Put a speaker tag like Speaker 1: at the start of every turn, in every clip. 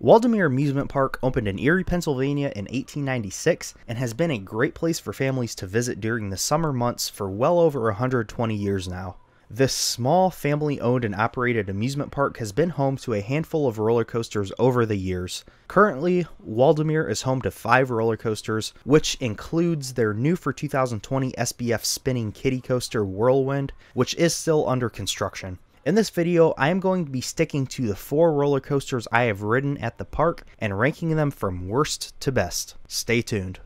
Speaker 1: Waldemere Amusement Park opened in Erie, Pennsylvania in 1896 and has been a great place for families to visit during the summer months for well over 120 years now. This small family owned and operated amusement park has been home to a handful of roller coasters over the years. Currently, Waldemere is home to five roller coasters, which includes their new for 2020 SBF spinning kitty coaster Whirlwind, which is still under construction. In this video, I am going to be sticking to the four roller coasters I have ridden at the park and ranking them from worst to best. Stay tuned.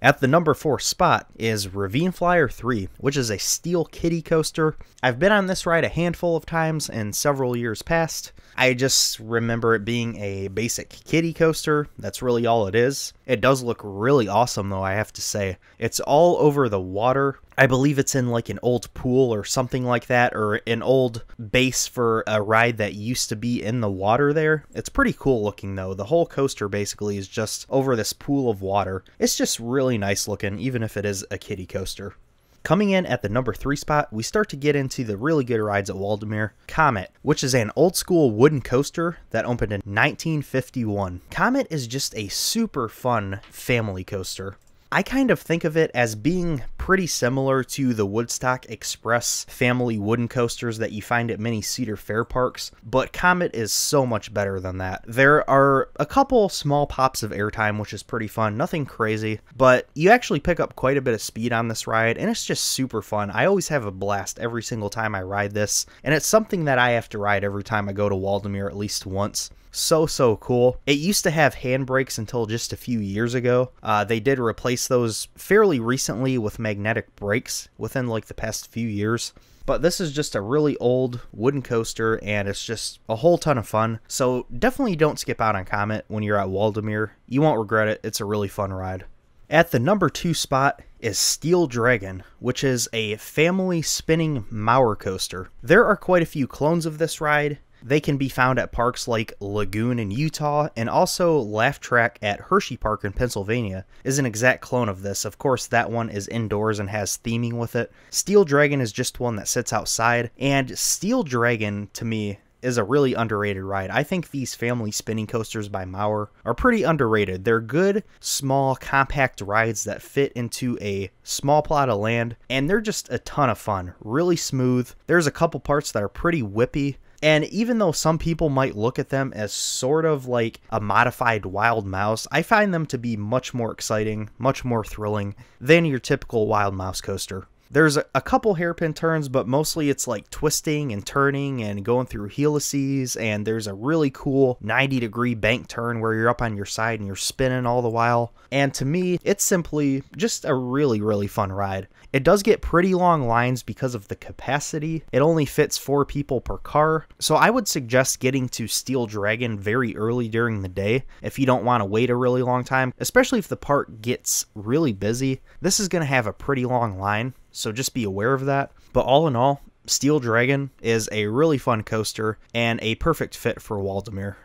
Speaker 1: At the number 4 spot is Ravine Flyer 3, which is a steel kiddie coaster. I've been on this ride a handful of times in several years past. I just remember it being a basic kiddie coaster. That's really all it is. It does look really awesome though, I have to say. It's all over the water I believe it's in like an old pool or something like that, or an old base for a ride that used to be in the water there. It's pretty cool looking though. The whole coaster basically is just over this pool of water. It's just really nice looking, even if it is a kiddie coaster. Coming in at the number three spot, we start to get into the really good rides at Waldemere Comet, which is an old school wooden coaster that opened in 1951. Comet is just a super fun family coaster. I kind of think of it as being pretty similar to the Woodstock Express family wooden coasters that you find at many Cedar Fair parks, but Comet is so much better than that. There are a couple small pops of airtime, which is pretty fun, nothing crazy, but you actually pick up quite a bit of speed on this ride, and it's just super fun. I always have a blast every single time I ride this, and it's something that I have to ride every time I go to Waldemere at least once. So, so cool. It used to have handbrakes until just a few years ago. Uh, they did replace those fairly recently with magnetic brakes within like the past few years but this is just a really old wooden coaster and it's just a whole ton of fun. So definitely don't skip out on Comet when you're at Waldemere. You won't regret it. It's a really fun ride. At the number two spot is Steel Dragon, which is a family spinning Mauer coaster. There are quite a few clones of this ride, they can be found at parks like Lagoon in Utah and also Laugh Track at Hershey Park in Pennsylvania is an exact clone of this. Of course, that one is indoors and has theming with it. Steel Dragon is just one that sits outside, and Steel Dragon to me is a really underrated ride. I think these family spinning coasters by Maurer are pretty underrated. They're good, small, compact rides that fit into a small plot of land, and they're just a ton of fun. Really smooth. There's a couple parts that are pretty whippy, and even though some people might look at them as sort of like a modified wild mouse, I find them to be much more exciting, much more thrilling than your typical wild mouse coaster. There's a, a couple hairpin turns, but mostly it's like twisting and turning and going through helices. And there's a really cool 90 degree bank turn where you're up on your side and you're spinning all the while. And to me, it's simply just a really, really fun ride. It does get pretty long lines because of the capacity. It only fits four people per car. So I would suggest getting to Steel Dragon very early during the day if you don't want to wait a really long time, especially if the park gets really busy. This is going to have a pretty long line so just be aware of that. But all in all, Steel Dragon is a really fun coaster and a perfect fit for Waldemir.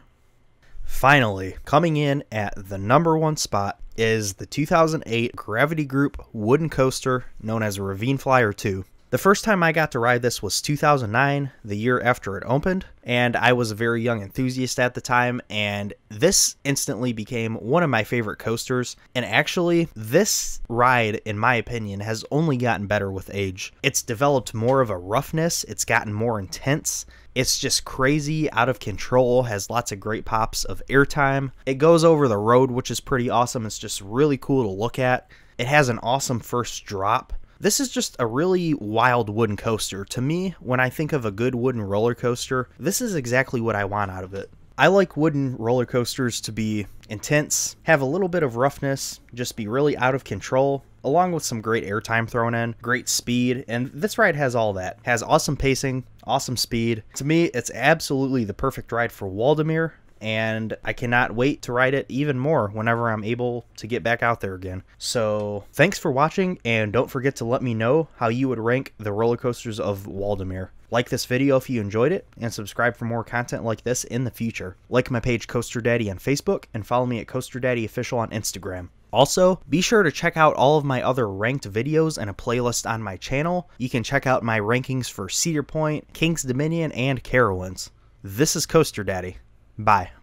Speaker 1: Finally, coming in at the number one spot is the 2008 Gravity Group wooden coaster known as Ravine Flyer 2. The first time I got to ride this was 2009, the year after it opened, and I was a very young enthusiast at the time, and this instantly became one of my favorite coasters. And actually, this ride, in my opinion, has only gotten better with age. It's developed more of a roughness, it's gotten more intense, it's just crazy, out of control, has lots of great pops of airtime. It goes over the road, which is pretty awesome. It's just really cool to look at. It has an awesome first drop this is just a really wild wooden coaster. To me, when I think of a good wooden roller coaster, this is exactly what I want out of it. I like wooden roller coasters to be intense, have a little bit of roughness, just be really out of control, along with some great airtime thrown in, great speed, and this ride has all that. has awesome pacing, awesome speed. To me, it's absolutely the perfect ride for Waldemir, and I cannot wait to ride it even more whenever I'm able to get back out there again. So thanks for watching, and don't forget to let me know how you would rank the roller coasters of Waldemere. Like this video if you enjoyed it, and subscribe for more content like this in the future. Like my page Coaster Daddy on Facebook, and follow me at Coaster Daddy Official on Instagram. Also, be sure to check out all of my other ranked videos and a playlist on my channel. You can check out my rankings for Cedar Point, King's Dominion, and Carowinds. This is Coaster Daddy. Bye.